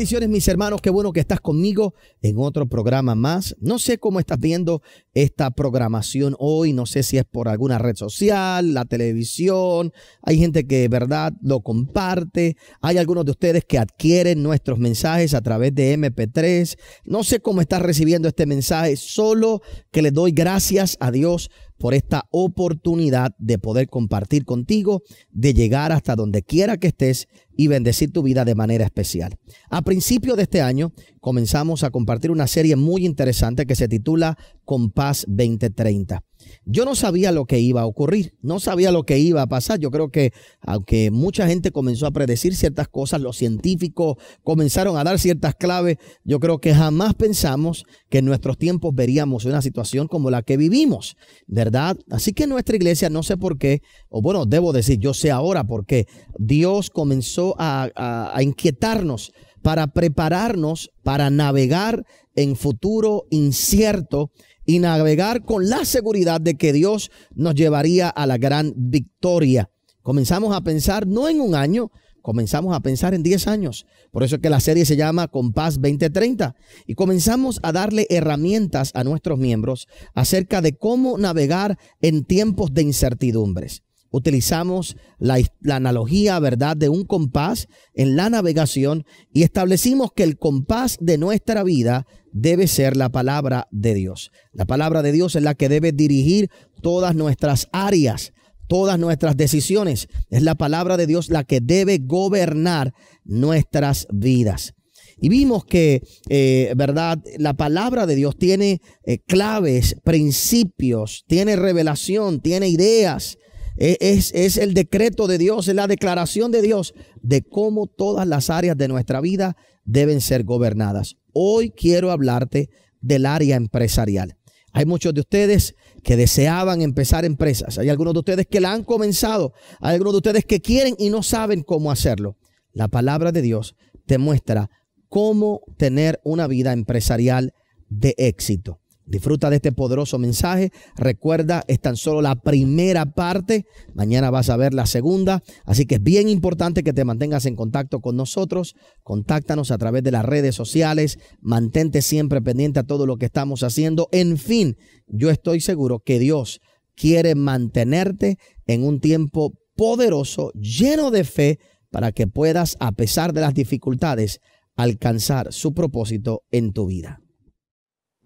bendiciones, mis hermanos. Qué bueno que estás conmigo en otro programa más. No sé cómo estás viendo esta programación hoy. No sé si es por alguna red social, la televisión. Hay gente que verdad lo comparte. Hay algunos de ustedes que adquieren nuestros mensajes a través de MP3. No sé cómo estás recibiendo este mensaje. Solo que le doy gracias a Dios por esta oportunidad de poder compartir contigo, de llegar hasta donde quiera que estés y bendecir tu vida de manera especial. A principio de este año comenzamos a compartir una serie muy interesante que se titula Compás 2030. Yo no sabía lo que iba a ocurrir, no sabía lo que iba a pasar. Yo creo que aunque mucha gente comenzó a predecir ciertas cosas, los científicos comenzaron a dar ciertas claves, yo creo que jamás pensamos que en nuestros tiempos veríamos una situación como la que vivimos, ¿verdad? Así que nuestra iglesia, no sé por qué, o bueno, debo decir, yo sé ahora por qué, Dios comenzó a, a inquietarnos para prepararnos para navegar en futuro incierto y navegar con la seguridad de que Dios nos llevaría a la gran victoria. Comenzamos a pensar no en un año, comenzamos a pensar en 10 años. Por eso es que la serie se llama Compás 2030. Y comenzamos a darle herramientas a nuestros miembros acerca de cómo navegar en tiempos de incertidumbres utilizamos la, analogía, ¿verdad?, de un compás en la navegación y establecimos que el compás de nuestra vida debe ser la palabra de Dios. La palabra de Dios es la que debe dirigir todas nuestras áreas, todas nuestras decisiones. Es la palabra de Dios la que debe gobernar nuestras vidas. Y vimos que, eh, ¿verdad? La palabra de Dios tiene eh, claves, principios, tiene revelación, tiene ideas, e-, es, el decreto de Dios, es la declaración de Dios de cómo todas las áreas de nuestra vida deben ser gobernadas. Hoy quiero hablarte del área empresarial. Hay muchos de ustedes que deseaban empezar empresas. Hay algunos de ustedes que la han comenzado. Hay algunos de ustedes que quieren y no saben cómo hacerlo. La palabra de Dios te muestra cómo tener una vida empresarial de éxito. Disfruta de este poderoso mensaje. Recuerda, es tan solo la primera parte. Mañana vas a ver la segunda. Así que es bien importante que te mantengas en contacto con nosotros. Contáctanos a través de las redes sociales. Mantente siempre pendiente a todo lo que estamos haciendo. En fin, yo estoy seguro que Dios quiere mantenerte en un tiempo poderoso, lleno de fe, para que puedas, a pesar de las dificultades, alcanzar su propósito en tu vida.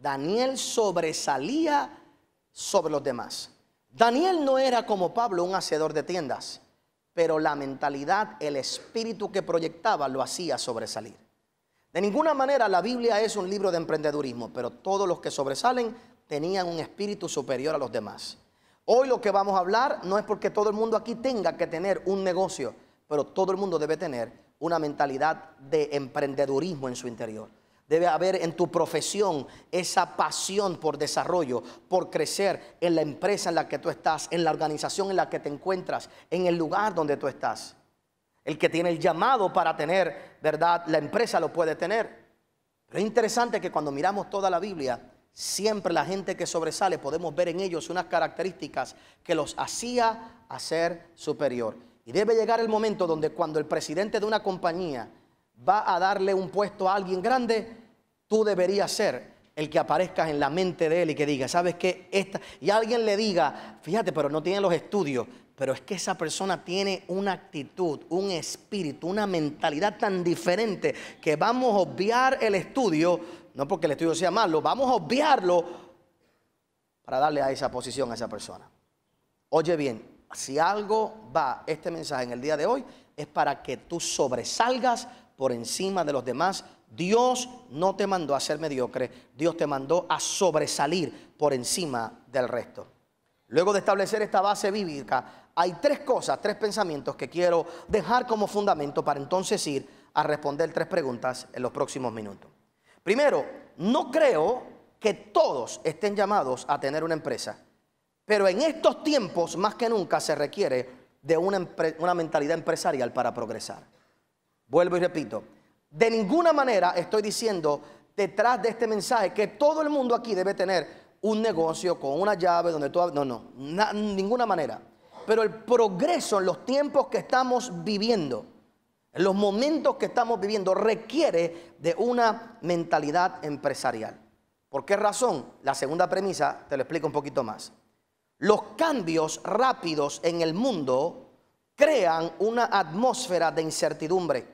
Daniel sobresalía sobre los demás. Daniel no era como Pablo un hacedor de tiendas, pero la mentalidad, el espíritu que proyectaba lo hacía sobresalir. De ninguna manera la Biblia es un libro de emprendedurismo, pero todos los que sobresalen tenían un espíritu superior a los demás. Hoy lo que vamos a hablar no es porque todo el mundo aquí tenga que tener un negocio, pero todo el mundo debe tener una mentalidad de emprendedurismo en su interior. Debe haber en tu profesión esa pasión por desarrollo, por crecer en la empresa en la que tú estás, en la organización en la que te encuentras, en el lugar donde tú estás. El que tiene el llamado para tener, ¿verdad? La empresa lo puede tener. Pero es interesante que cuando miramos toda la Biblia, siempre la gente que sobresale, podemos ver en ellos unas características que los hacía a ser superior. Y debe llegar el momento donde cuando el presidente de una compañía va a darle un puesto a alguien grande, tú deberías ser el que aparezcas en la mente de él y que diga, ¿sabes qué? Esta... Y alguien le diga, fíjate, pero no tiene los estudios, pero es que esa persona tiene una actitud, un espíritu, una mentalidad tan diferente que vamos a obviar el estudio, no porque el estudio sea malo, vamos a obviarlo para darle a esa posición a esa persona. Oye bien, si algo va este mensaje en el día de hoy, es para que tú sobresalgas por encima de los demás. Dios no te mandó a ser mediocre, Dios te mandó a sobresalir por encima del resto. Luego de establecer esta base bíblica, hay tres cosas, tres pensamientos que quiero dejar como fundamento para entonces ir a responder tres preguntas en los próximos minutos. Primero, no creo que todos estén llamados a tener una empresa, pero en estos tiempos más que nunca se requiere de una, una mentalidad empresarial para progresar. Vuelvo y repito, de ninguna manera estoy diciendo detrás de este mensaje que todo el mundo aquí debe tener un negocio con una llave donde tú... No, no, ninguna manera. Pero el progreso en los tiempos que estamos viviendo, en los momentos que estamos viviendo, requiere de una mentalidad empresarial. ¿Por qué razón? La segunda premisa te lo explico un poquito más. Los cambios rápidos en el mundo crean una atmósfera de incertidumbre.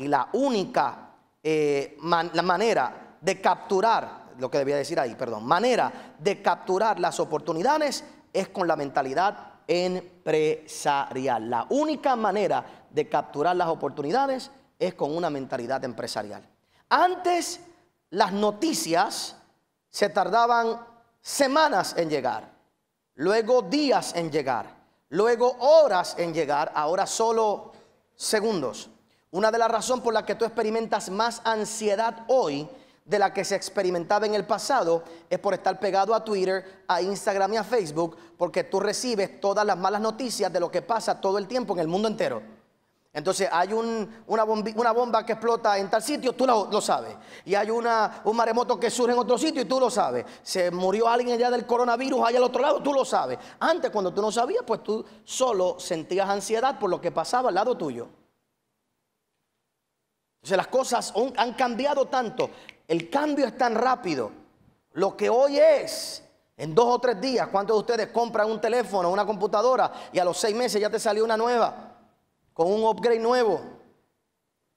Y la única eh, la manera de capturar, lo que debía decir ahí, perdón, manera de capturar las oportunidades es con la mentalidad empresarial. La única manera de capturar las oportunidades es con una mentalidad empresarial. Antes las noticias se tardaban semanas en llegar, luego días en llegar, luego horas en llegar, ahora solo segundos. Una de las razones por las que tú experimentas más ansiedad hoy de la que se experimentaba en el pasado es por estar pegado a Twitter, a Instagram y a Facebook, porque tú recibes todas las malas noticias de lo que pasa todo el tiempo en el mundo entero. Entonces hay una, bomba, que explota en tal sitio, tú lo, sabes. Y hay un maremoto que surge en otro sitio y tú lo sabes. Se murió alguien allá del coronavirus, allá al otro lado, tú lo sabes. Antes cuando tú no sabías, pues tú solo sentías ansiedad por lo que pasaba al lado tuyo. Entonces las cosas han cambiado tanto, el cambio es tan rápido. Lo que hoy es, en dos o tres días, ¿cuántos de ustedes compran un teléfono, una computadora y a los seis meses ya te salió una nueva, con un upgrade nuevo?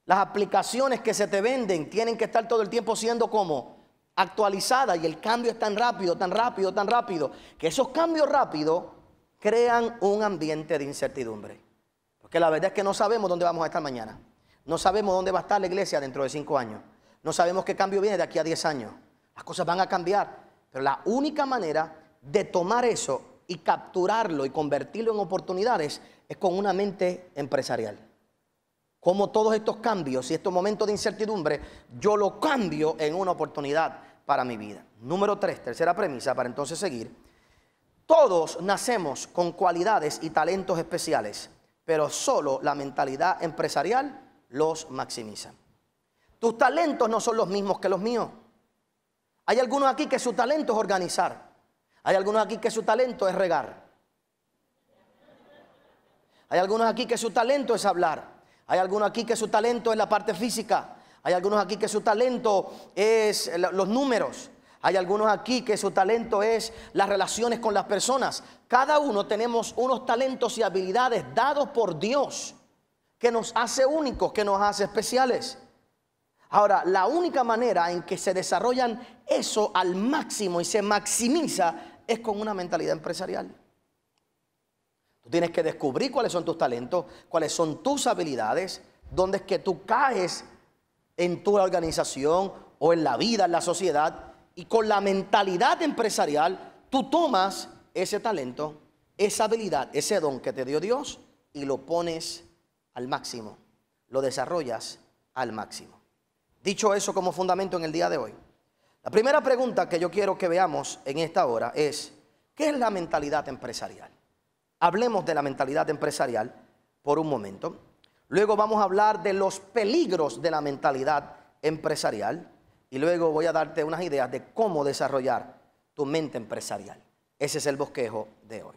Las aplicaciones que se te venden tienen que estar todo el tiempo siendo como actualizadas y el cambio es tan rápido, tan rápido, tan rápido, que esos cambios rápidos crean un ambiente de incertidumbre. Porque la verdad es que no sabemos dónde vamos a estar mañana. No sabemos dónde va a estar la iglesia dentro de cinco años. No sabemos qué cambio viene de aquí a diez años. Las cosas van a cambiar. Pero la única manera de tomar eso y capturarlo y convertirlo en oportunidades es con una mente empresarial. Como todos estos cambios y estos momentos de incertidumbre, yo lo cambio en una oportunidad para mi vida. Número tres, tercera premisa para entonces seguir. Todos nacemos con cualidades y talentos especiales, pero solo la mentalidad empresarial los maximizan. Tus talentos no son los mismos que los míos. Hay algunos aquí que su talento es organizar. Hay algunos aquí que su talento es regar. Hay algunos aquí que su talento es hablar. Hay algunos aquí que su talento es la parte física. Hay algunos aquí que su talento es los números. Hay algunos aquí que su talento es las relaciones con las personas. Cada uno tenemos unos talentos y habilidades dados por Dios que nos hace únicos, que nos hace especiales. Ahora, la única manera en que se desarrollan eso al máximo y se maximiza es con una mentalidad empresarial. Tú tienes que descubrir cuáles son tus talentos, cuáles son tus habilidades, dónde es que tú caes en tu organización o en la vida, en la sociedad, y con la mentalidad empresarial tú tomas ese talento, esa habilidad, ese don que te dio Dios y lo pones al máximo, lo desarrollas al máximo. Dicho eso como fundamento en el día de hoy, la primera pregunta que yo quiero que veamos en esta hora es, ¿qué es la mentalidad empresarial? Hablemos de la mentalidad empresarial por un momento. Luego vamos a hablar de los peligros de la mentalidad empresarial y luego voy a darte unas ideas de cómo desarrollar tu mente empresarial. Ese es el bosquejo de hoy.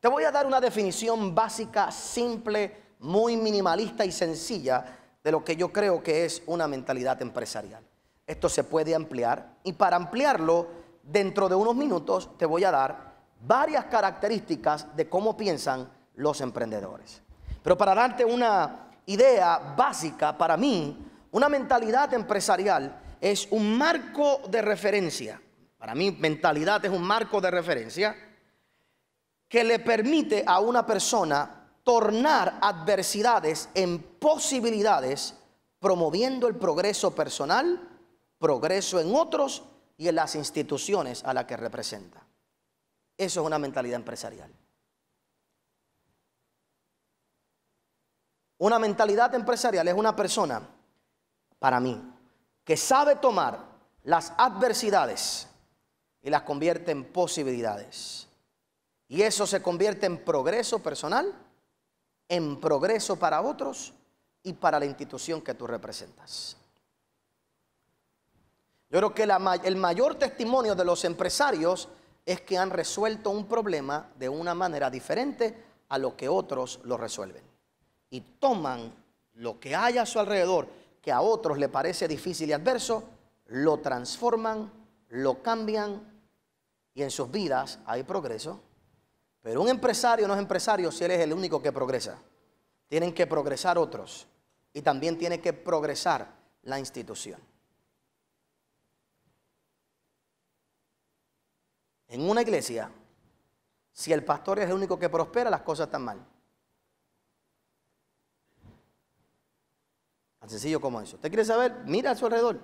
Te voy a dar una definición básica, simple, muy minimalista y sencilla de lo que yo creo que es una mentalidad empresarial. Esto se puede ampliar y para ampliarlo, dentro de unos minutos te voy a dar varias características de cómo piensan los emprendedores. Pero para darte una idea básica, para mí, una mentalidad empresarial es un marco de referencia. Para mí, mentalidad es un marco de referencia que le permite a una persona tornar adversidades en posibilidades, promoviendo el progreso personal, progreso en otros y en las instituciones a las que representa. Eso es una mentalidad empresarial. Una mentalidad empresarial es una persona, para mí, que sabe tomar las adversidades y las convierte en posibilidades. Y eso se convierte en progreso personal en progreso para otros y para la institución que tú representas. Yo creo que el mayor testimonio de los empresarios es que han resuelto un problema de una manera diferente a lo que otros lo resuelven. Y toman lo que hay a su alrededor, que a otros le parece difícil y adverso, lo transforman, lo cambian y en sus vidas hay progreso pero un empresario no es empresario si él es el único que progresa. Tienen que progresar otros y también tiene que progresar la institución. En una iglesia, si el pastor es el único que prospera, las cosas están mal. Tan sencillo como eso. ¿Usted quiere saber? Mira a su alrededor.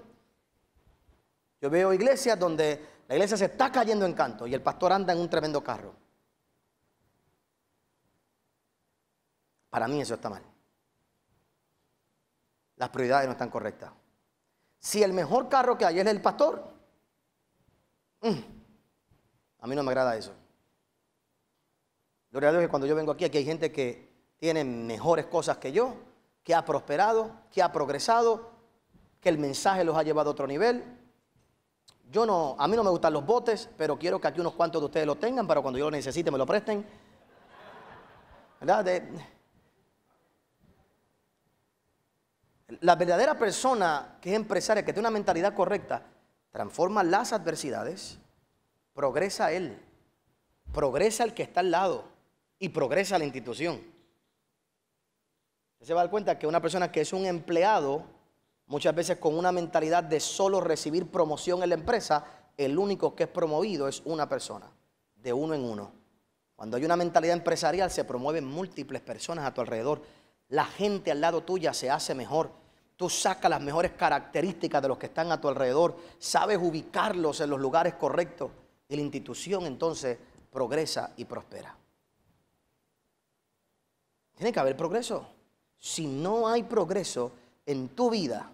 Yo veo iglesias donde la iglesia se está cayendo en canto y el pastor anda en un tremendo carro. Para mí eso está mal. Las prioridades no están correctas. Si el mejor carro que hay es el pastor, mm, a mí no me agrada eso. Lo a Dios que cuando yo vengo aquí, aquí hay gente que tiene mejores cosas que yo, que ha prosperado, que ha progresado, que el mensaje los ha llevado a otro nivel. Yo no, a mí no me gustan los botes, pero quiero que aquí unos cuantos de ustedes lo tengan para cuando yo lo necesite me lo presten. ¿Verdad? La verdadera persona que es empresaria, que tiene una mentalidad correcta, transforma las adversidades, progresa él, progresa el que está al lado y progresa la institución. Usted se va a dar cuenta que una persona que es un empleado, muchas veces con una mentalidad de solo recibir promoción en la empresa, el único que es promovido es una persona, de uno en uno. Cuando hay una mentalidad empresarial se promueven múltiples personas a tu alrededor la gente al lado tuya se hace mejor. Tú sacas las mejores características de los que están a tu alrededor. Sabes ubicarlos en los lugares correctos. Y la institución entonces progresa y prospera. Tiene que haber progreso. Si no hay progreso en tu vida,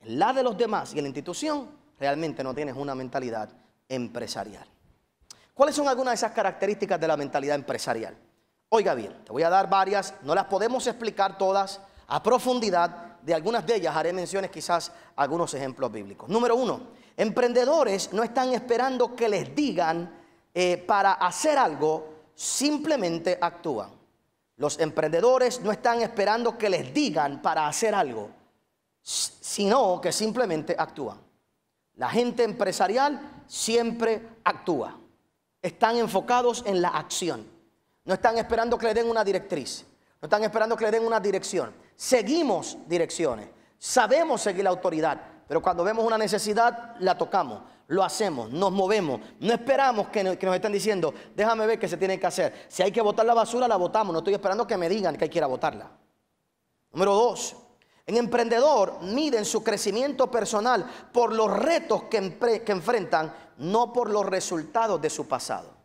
en la de los demás y en la institución, realmente no tienes una mentalidad empresarial. ¿Cuáles son algunas de esas características de la mentalidad empresarial? Oiga bien, te voy a dar varias, no las podemos explicar todas a profundidad, de algunas de ellas haré menciones quizás algunos ejemplos bíblicos. Número uno, emprendedores no están esperando que les digan eh, para hacer algo, simplemente actúan. Los emprendedores no están esperando que les digan para hacer algo, sino que simplemente actúan. La gente empresarial siempre actúa. Están enfocados en la acción. No están esperando que le den una directriz. No están esperando que le den una dirección. Seguimos direcciones. Sabemos seguir la autoridad. Pero cuando vemos una necesidad, la tocamos, lo hacemos, nos movemos. No esperamos que nos, estén diciendo, déjame ver qué se tiene que hacer. Si hay que botar la basura, la botamos. No estoy esperando que me digan que hay que ir a botarla. Número dos, en emprendedor miden su crecimiento personal por los retos que, que enfrentan, no por los resultados de su pasado.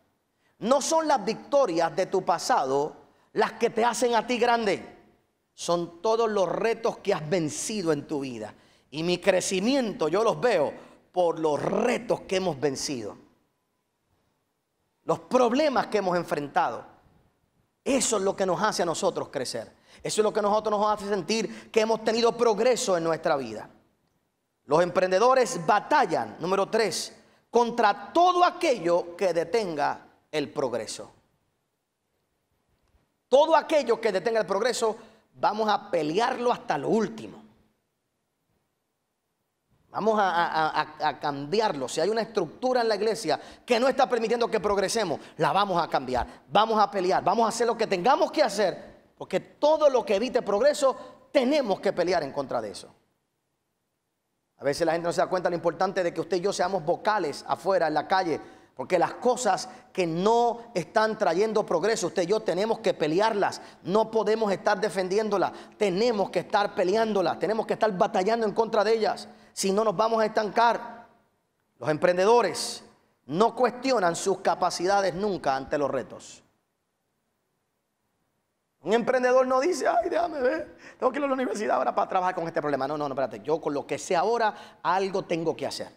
No son las victorias de tu pasado las que te hacen a ti grande. Son todos los retos que has vencido en tu vida. Y mi crecimiento yo los veo por los retos que hemos vencido. Los problemas que hemos enfrentado. Eso es lo que nos hace a nosotros crecer. Eso es lo que nosotros nos hace sentir que hemos tenido progreso en nuestra vida. Los emprendedores batallan, número tres, contra todo aquello que detenga el progreso. Todo aquello que detenga el progreso, vamos a pelearlo hasta lo último. Vamos a, cambiarlo. Si hay una estructura en la iglesia que no está permitiendo que progresemos, la vamos a cambiar. Vamos a pelear. Vamos a hacer lo que tengamos que hacer. Porque todo lo que evite progreso, tenemos que pelear en contra de eso. A veces la gente no se da cuenta lo importante de que usted y yo seamos vocales afuera, en la calle, porque las cosas que no están trayendo progreso, usted y yo tenemos que pelearlas. No podemos estar defendiéndolas. Tenemos que estar peleándolas. Tenemos que estar batallando en contra de ellas. Si no, nos vamos a estancar. Los emprendedores no cuestionan sus capacidades nunca ante los retos. Un emprendedor no dice, ay, déjame ver, tengo que ir a la universidad ahora para trabajar con este problema. No, no, no, espérate, yo con lo que sé ahora, algo tengo que hacer.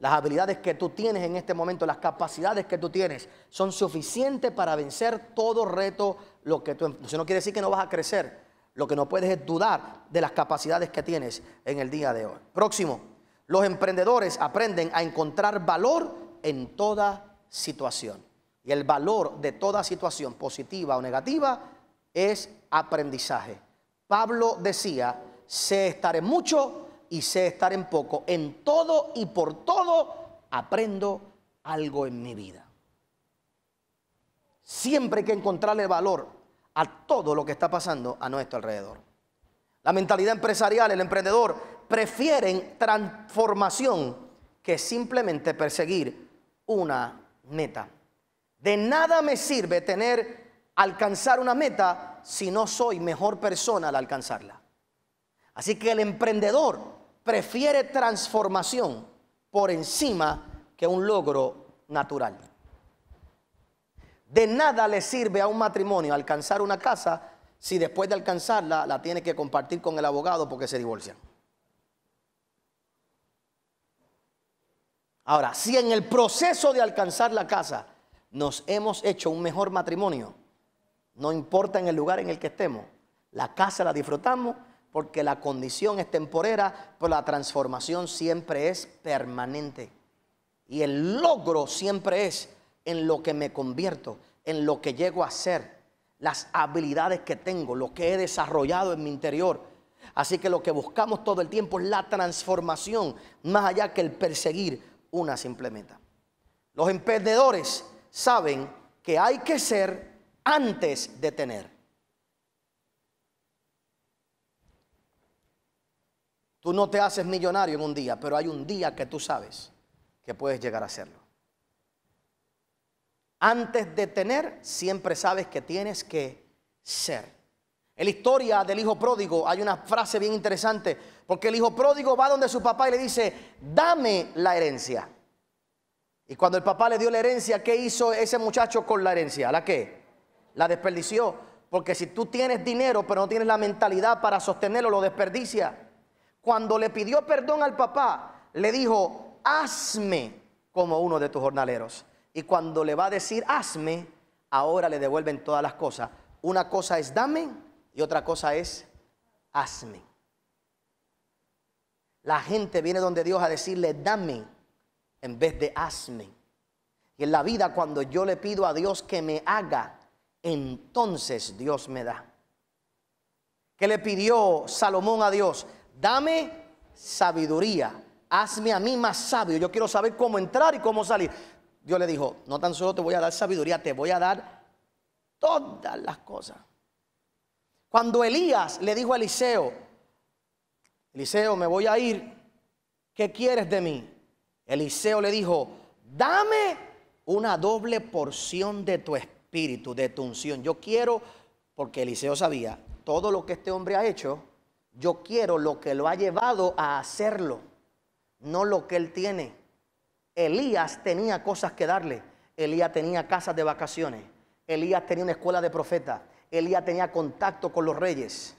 Las habilidades que tú tienes en este momento, las capacidades que tú tienes, son suficientes para vencer todo reto. Lo que tú, em-, eso no quiere decir que no vas a crecer. Lo que no puedes es dudar de las capacidades que tienes en el día de hoy. Próximo, los emprendedores aprenden a encontrar valor en toda situación. Y el valor de toda situación, positiva o negativa, es aprendizaje. Pablo decía, sé estaré mucho, y sé estar en poco. En todo y por todo aprendo algo en mi vida. Siempre hay que encontrarle valor a todo lo que está pasando a nuestro alrededor. La mentalidad empresarial, el emprendedor, prefieren transformación que simplemente perseguir una meta. De nada me sirve tener alcanzar una meta si no soy mejor persona al alcanzarla. Así que el emprendedor prefiere transformación por encima que un logro natural. De nada le sirve a un matrimonio alcanzar una casa si después de alcanzarla la tiene que compartir con el abogado porque se divorcian. Ahora, si en el proceso de alcanzar la casa nos hemos hecho un mejor matrimonio, no importa en el lugar en el que estemos, la casa la disfrutamos porque la condición es temporera, pero la transformación siempre es permanente. Y el logro siempre es en lo que me convierto, en lo que llego a ser, las habilidades que tengo, lo que he desarrollado en mi interior. Así que lo que buscamos todo el tiempo es la transformación, más allá que el perseguir una simple meta. Los emprendedores saben que hay que ser antes de tener. Tú no te haces millonario en un día, pero hay un día que tú sabes que puedes llegar a hacerlo. Antes de tener, siempre sabes que tienes que ser. En la historia del hijo pródigo hay una frase bien interesante, porque el hijo pródigo va donde su papá y le dice, dame la herencia. Y cuando el papá le dio la herencia, ¿qué hizo ese muchacho con la herencia? ¿La qué? La desperdició. Porque si tú tienes dinero, pero no tienes la mentalidad para sostenerlo, lo desperdicia cuando le pidió perdón al papá, le dijo, hazme como uno de tus jornaleros. Y cuando le va a decir, hazme, ahora le devuelven todas las cosas. Una cosa es dame y otra cosa es hazme. La gente viene donde Dios a decirle, dame en vez de hazme. Y en la vida cuando yo le pido a Dios que me haga, entonces Dios me da. ¿Qué le pidió Salomón a Dios? Dame sabiduría. Hazme a mí más sabio. Yo quiero saber cómo entrar y cómo salir. Dios le dijo, no tan solo te voy a dar sabiduría, te voy a dar todas las cosas. Cuando Elías le dijo a Eliseo, Eliseo, me voy a ir, ¿qué quieres de mí? Eliseo le dijo, dame una doble porción de tu espíritu, de tu unción. Yo quiero, porque Eliseo sabía, todo lo que este hombre ha hecho, yo quiero lo que lo ha llevado a hacerlo, no lo que él tiene. Elías tenía cosas que darle. Elías tenía casas de vacaciones. Elías tenía una escuela de profetas. Elías tenía contacto con los reyes.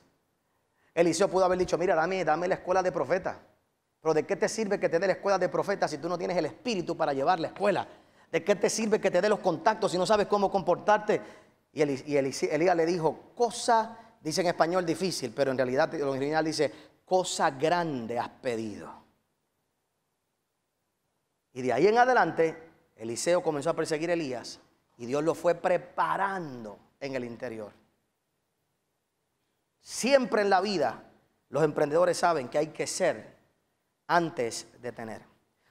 Eliseo pudo haber dicho, mira, dame, dame la escuela de profetas. Pero ¿de qué te sirve que te dé la escuela de profetas. si tú no tienes el espíritu para llevar la escuela? ¿De qué te sirve que te dé los contactos si no sabes cómo comportarte? Y, Elías le dijo, cosa Dice en español difícil, pero en realidad lo original dice, cosa grande has pedido. Y de ahí en adelante, Eliseo comenzó a perseguir a Elías y Dios lo fue preparando en el interior. Siempre en la vida los emprendedores saben que hay que ser antes de tener.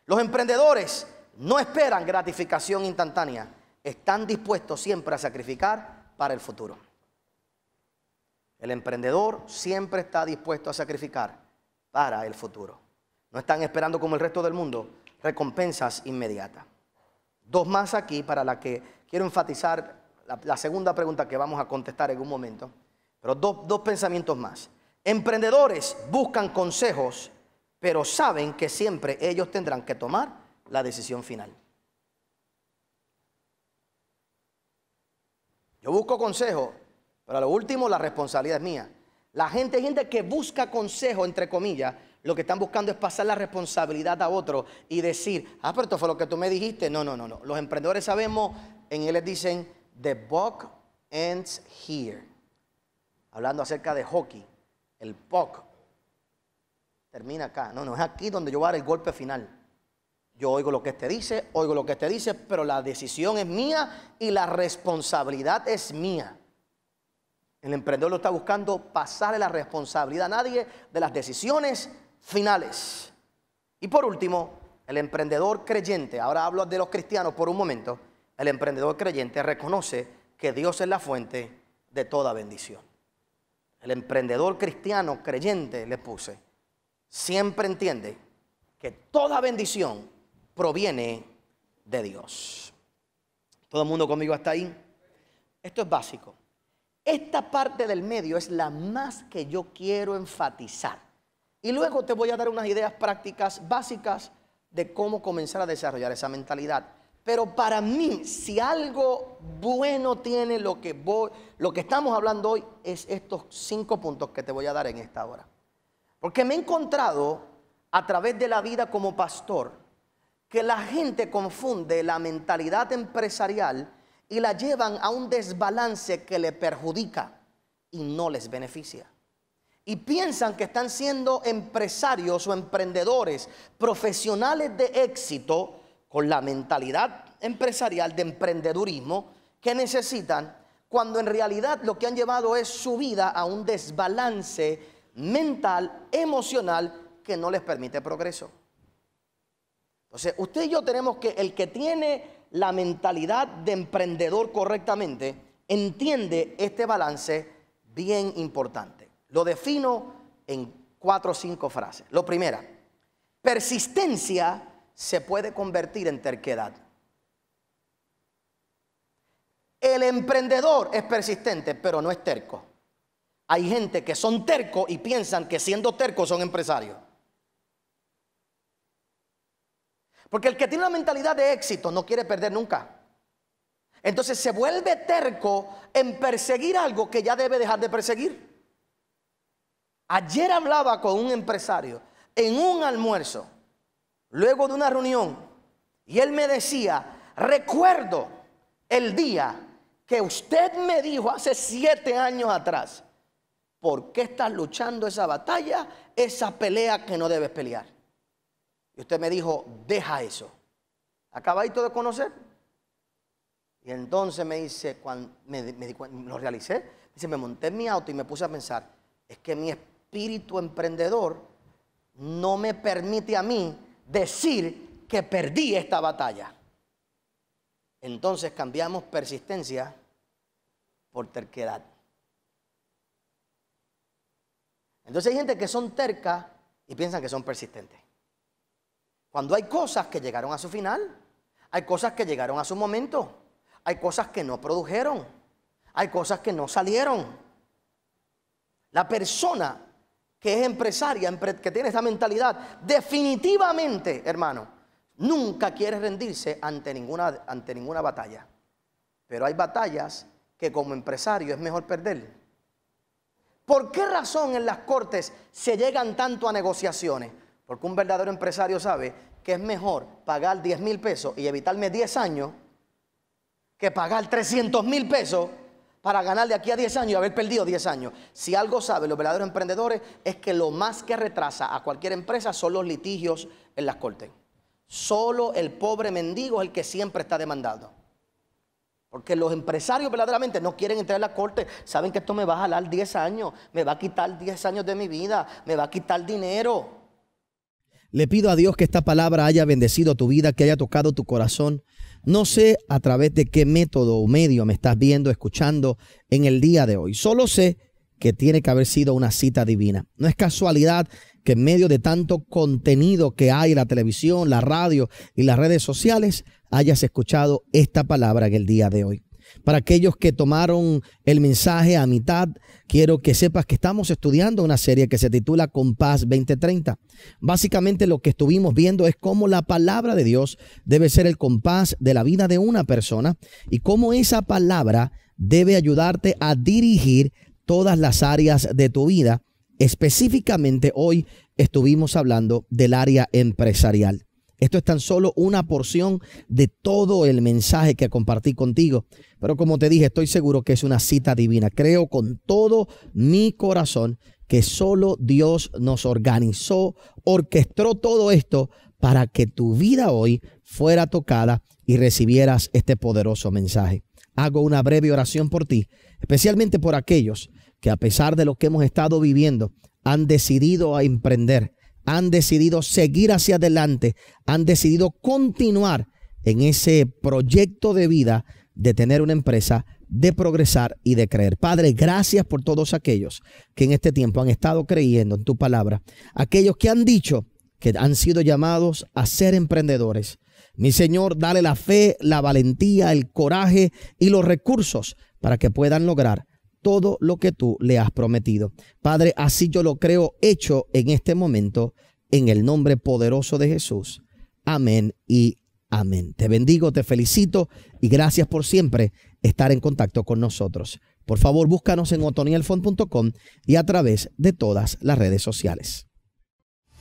Los emprendedores no esperan gratificación instantánea, están dispuestos siempre a sacrificar para el futuro. El emprendedor siempre está dispuesto a sacrificar para el futuro. No están esperando como el resto del mundo recompensas inmediatas. Dos más aquí para la que quiero enfatizar la, segunda pregunta que vamos a contestar en un momento, pero dos, dos pensamientos más. Emprendedores buscan consejos, pero saben que siempre ellos tendrán que tomar la decisión final. Yo busco consejos, pero a lo último, la responsabilidad es mía. La gente, gente que busca consejo, entre comillas, lo que están buscando es pasar la responsabilidad a otro y decir, ah, pero esto fue lo que tú me dijiste. No, no, no, no. Los emprendedores sabemos, en él les dicen, the buck ends here. Hablando acerca de hockey, el puck termina acá. No, no, es aquí donde yo voy a dar el golpe final. Yo oigo lo que te este dice, oigo lo que te este dice, pero la decisión es mía y la responsabilidad es mía. El emprendedor lo está buscando pasarle la responsabilidad a nadie de las decisiones finales. Y por último, el emprendedor creyente, ahora hablo de los cristianos por un momento, el emprendedor creyente reconoce que Dios es la fuente de toda bendición. El emprendedor cristiano creyente, le puse, siempre entiende que toda bendición proviene de Dios. ¿Todo el mundo conmigo está ahí? Esto es básico. Esta parte del medio es la más que yo quiero enfatizar. Y luego te voy a dar unas ideas prácticas básicas de cómo comenzar a desarrollar esa mentalidad. Pero para mí, si algo bueno tiene lo que, lo que estamos hablando hoy, es estos cinco puntos que te voy a dar en esta hora. Porque me he encontrado a través de la vida como pastor que la gente confunde la mentalidad empresarial y la llevan a un desbalance que le perjudica y no les beneficia. Y piensan que están siendo empresarios o emprendedores, profesionales de éxito, con la mentalidad empresarial de emprendedurismo que necesitan, cuando en realidad lo que han llevado es su vida a un desbalance mental, emocional, que no les permite progreso. Entonces, usted y yo tenemos que, el que tiene la mentalidad de emprendedor correctamente, entiende este balance bien importante. Lo defino en cuatro o cinco frases. Lo primera, persistencia se puede convertir en terquedad. El emprendedor es persistente, pero no es terco. Hay gente que son terco y piensan que siendo tercos son empresarios. Porque el que tiene la mentalidad de éxito no quiere perder nunca. Entonces se vuelve terco en perseguir algo que ya debe dejar de perseguir. Ayer hablaba con un empresario en un almuerzo, luego de una reunión, y él me decía, recuerdo el día que usted me dijo hace siete años atrás, ¿por qué estás luchando esa batalla, esa pelea que no debes pelear? Y usted me dijo, deja eso. Acabadito de conocer. Y entonces me dice, cuando me, lo realicé, dice, me monté en mi auto y me puse a pensar, es que mi espíritu emprendedor no me permite a mí decir que perdí esta batalla. Entonces cambiamos persistencia por terquedad. Entonces hay gente que son tercas y piensan que son persistentes. Cuando hay cosas que llegaron a su final, hay cosas que llegaron a su momento, hay cosas que no produjeron, hay cosas que no salieron. La persona que es empresaria, que tiene esa mentalidad, definitivamente, hermano, nunca quiere rendirse ante ninguna, ante ninguna batalla. Pero hay batallas que como empresario es mejor perder. ¿Por qué razón en las cortes se llegan tanto a negociaciones? Porque un verdadero empresario sabe que es mejor pagar 10 mil pesos y evitarme 10 años que pagar 300 mil pesos para ganar de aquí a 10 años y haber perdido 10 años. Si algo saben los verdaderos emprendedores es que lo más que retrasa a cualquier empresa son los litigios en las cortes. Solo el pobre mendigo es el que siempre está demandado. Porque los empresarios verdaderamente no quieren entrar a la corte. Saben que esto me va a jalar 10 años, me va a quitar 10 años de mi vida, me va a quitar dinero. Le pido a Dios que esta palabra haya bendecido tu vida, que haya tocado tu corazón. No sé a través de qué método o medio me estás viendo, escuchando en el día de hoy. Solo sé que tiene que haber sido una cita divina. No es casualidad que en medio de tanto contenido que hay en la televisión, la radio y las redes sociales, hayas escuchado esta palabra en el día de hoy. Para aquellos que tomaron el mensaje a mitad, quiero que sepas que estamos estudiando una serie que se titula Compás 2030. Básicamente lo que estuvimos viendo es cómo la palabra de Dios debe ser el compás de la vida de una persona y cómo esa palabra debe ayudarte a dirigir todas las áreas de tu vida. Específicamente hoy estuvimos hablando del área empresarial. Esto es tan solo una porción de todo el mensaje que compartí contigo. Pero como te dije, estoy seguro que es una cita divina. Creo con todo mi corazón que solo Dios nos organizó, orquestó todo esto para que tu vida hoy fuera tocada y recibieras este poderoso mensaje. Hago una breve oración por ti, especialmente por aquellos que a pesar de lo que hemos estado viviendo, han decidido a emprender han decidido seguir hacia adelante, han decidido continuar en ese proyecto de vida de tener una empresa, de progresar y de creer. Padre, gracias por todos aquellos que en este tiempo han estado creyendo en tu palabra, aquellos que han dicho que han sido llamados a ser emprendedores. Mi Señor, dale la fe, la valentía, el coraje y los recursos para que puedan lograr todo lo que tú le has prometido. Padre, así yo lo creo hecho en este momento, en el nombre poderoso de Jesús. Amén y amén. Te bendigo, te felicito y gracias por siempre estar en contacto con nosotros. Por favor, búscanos en otonielfon.com y a través de todas las redes sociales.